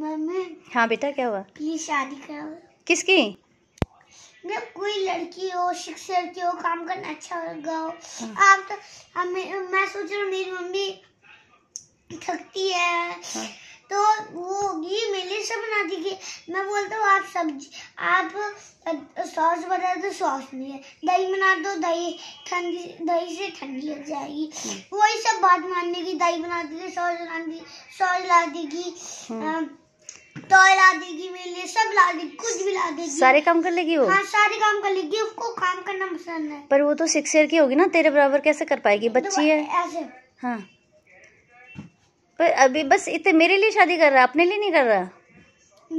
Mummy हाँ बेटा क्या हुआ ये शादी कराओ किसकी मैं कोई लड़की हो शिक्षक की हो काम करना अच्छा होगा हो हाँ। आप तो हमें मैं सोच रहा हूँ मेरी मम्मी थकती है हाँ। तो वो घी मेरे से बना बनाती मैं बोलता हूँ आप सब्जी आप सॉस बना दो सॉस नहीं है दही बना दो दही ठंडी दही से ठंडी लग जाएगी हाँ। वही सब बात मानने की दही बना थी सॉस बना बनाती सॉस ला देगी टॉय ला देगी मेरे लिए सब ला देगी कुछ भी ला देगी सारे काम कर लेगी वो हाँ सारे काम कर लेगी उसको काम करना पसंद है पर वो तो सिक्स ईयर की होगी ना तेरे बराबर कैसे कर पाएगी तो बच्ची है ऐसे हाँ पर अभी बस इतने मेरे लिए शादी कर रहा अपने लिए नहीं कर रहा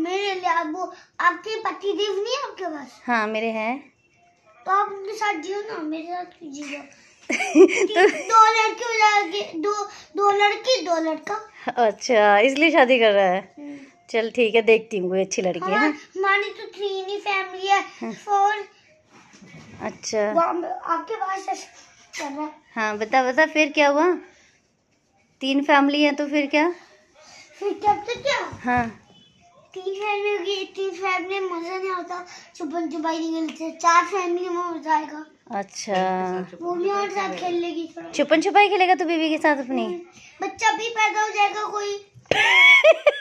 मेरे लिए अब वो आपके पति देव नहीं है आपके पास हाँ मेरे हैं तो आप उनके साथ जियो ना मेरे साथ जियो तो दो लड़के दो दो लड़की दो लड़का अच्छा इसलिए शादी कर रहा है चल ठीक है देखती हूँ कोई अच्छी लड़की है हमारी हाँ, हाँ। तो थ्री ही फैमिली है हाँ। फोर अच्छा आपके पास हाँ बता बता फिर क्या हुआ तीन फैमिली है तो फिर क्या फिर तब तो क्या हाँ तीन फैमिली होगी तीन फैमिली में मज़ा नहीं आता सुबह छुपाई निकलते चार फैमिली में मज़ा आएगा अच्छा वो भी और साथ खेल लेगी छुपन छुपाई खेलेगा तो बीबी के साथ अपनी बच्चा भी पैदा हो जाएगा कोई